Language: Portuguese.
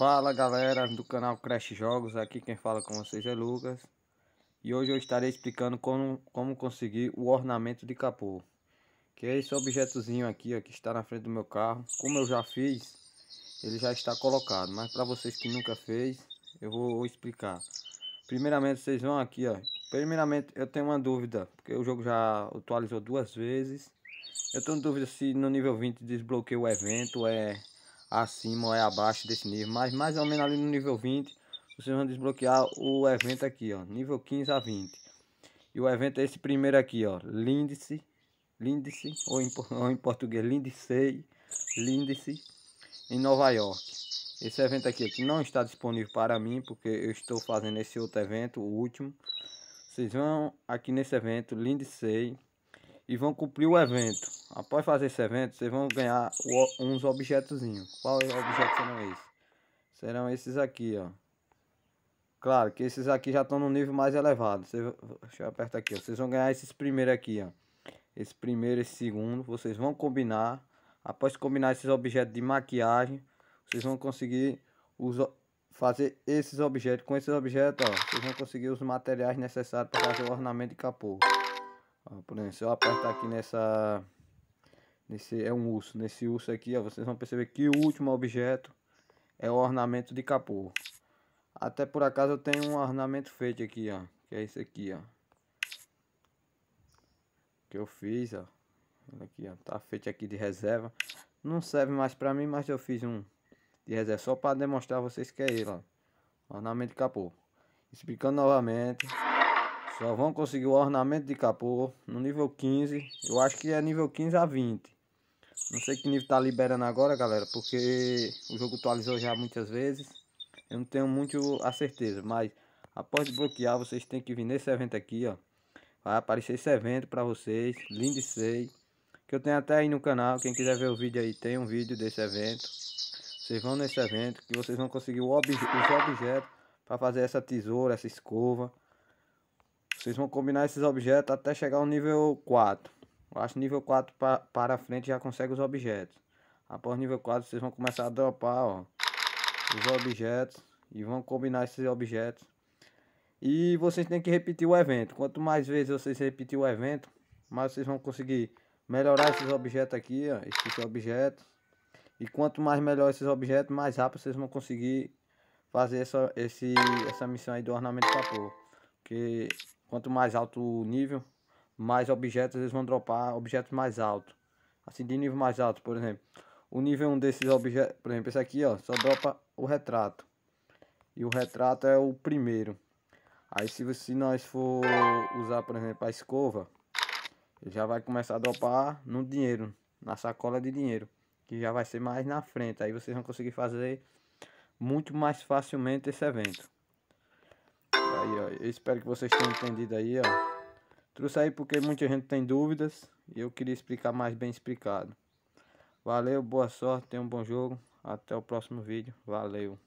Fala galera do canal Crash Jogos, aqui quem fala com vocês é Lucas E hoje eu estarei explicando como, como conseguir o ornamento de capô Que é esse objetozinho aqui, ó, que está na frente do meu carro Como eu já fiz, ele já está colocado Mas para vocês que nunca fez, eu vou explicar Primeiramente vocês vão aqui, ó Primeiramente eu tenho uma dúvida, porque o jogo já atualizou duas vezes Eu tenho dúvida se no nível 20 desbloqueio o evento, é acima ou é abaixo desse nível. Mas mais ou menos ali no nível 20, vocês vão desbloquear o evento aqui, ó. Nível 15 a 20. E o evento é esse primeiro aqui, ó. Lindice. Lindice, ou em, ou em português, Lindsey, Lindice, em Nova York. Esse evento aqui, que não está disponível para mim, porque eu estou fazendo esse outro evento, o último. Vocês vão aqui nesse evento, Lindsey e vão cumprir o evento. Após fazer esse evento, vocês vão ganhar uns objetozinhos. Qual objeto serão esses? Serão esses aqui, ó. Claro que esses aqui já estão no nível mais elevado. Vocês, deixa eu apertar aqui, Vocês vão ganhar esses primeiros aqui, ó. Esse primeiro, esse segundo. Vocês vão combinar. Após combinar esses objetos de maquiagem, vocês vão conseguir fazer esses objetos. Com esses objetos, ó, vocês vão conseguir os materiais necessários para fazer o ornamento de capô. Ó, por exemplo, se eu apertar aqui nessa... Nesse, é um urso. Nesse urso aqui, ó, vocês vão perceber que o último objeto é o ornamento de capô. Até por acaso eu tenho um ornamento feito aqui, ó. Que é esse aqui, ó. Que eu fiz, ó. Aqui, ó. Tá feito aqui de reserva. Não serve mais pra mim, mas eu fiz um de reserva. Só pra demonstrar a vocês que é ele, ó. Ornamento de capô. Explicando novamente. Só vão conseguir o ornamento de capô no nível 15. Eu acho que é nível 15 a 20. Não sei que nível tá liberando agora, galera, porque o jogo atualizou já muitas vezes. Eu não tenho muito a certeza, mas após bloquear vocês têm que vir nesse evento aqui, ó. Vai aparecer esse evento para vocês, lindo sei que eu tenho até aí no canal. Quem quiser ver o vídeo aí, tem um vídeo desse evento. Vocês vão nesse evento que vocês vão conseguir ob os objetos para fazer essa tesoura, essa escova. Vocês vão combinar esses objetos até chegar ao nível 4. Eu acho que nível 4 pra, para frente já consegue os objetos. Após nível 4 vocês vão começar a dropar ó, os objetos. E vão combinar esses objetos. E vocês têm que repetir o evento. Quanto mais vezes vocês repetir o evento, mais vocês vão conseguir melhorar esses objetos aqui, ó, esses objetos. E quanto mais melhor esses objetos, mais rápido vocês vão conseguir fazer essa, esse, essa missão aí do ornamento de vapor. Que Quanto mais alto o nível, mais objetos eles vão dropar, objetos mais altos. Assim, de nível mais alto, por exemplo. O nível 1 desses objetos, por exemplo, esse aqui, ó, só dropa o retrato. E o retrato é o primeiro. Aí se, se nós for usar, por exemplo, a escova, ele já vai começar a dropar no dinheiro, na sacola de dinheiro, que já vai ser mais na frente. Aí vocês vão conseguir fazer muito mais facilmente esse evento. Aí, ó, eu espero que vocês tenham entendido aí, ó. Trouxe aí porque muita gente tem dúvidas e eu queria explicar mais bem explicado. Valeu, boa sorte, tenha um bom jogo. Até o próximo vídeo. Valeu.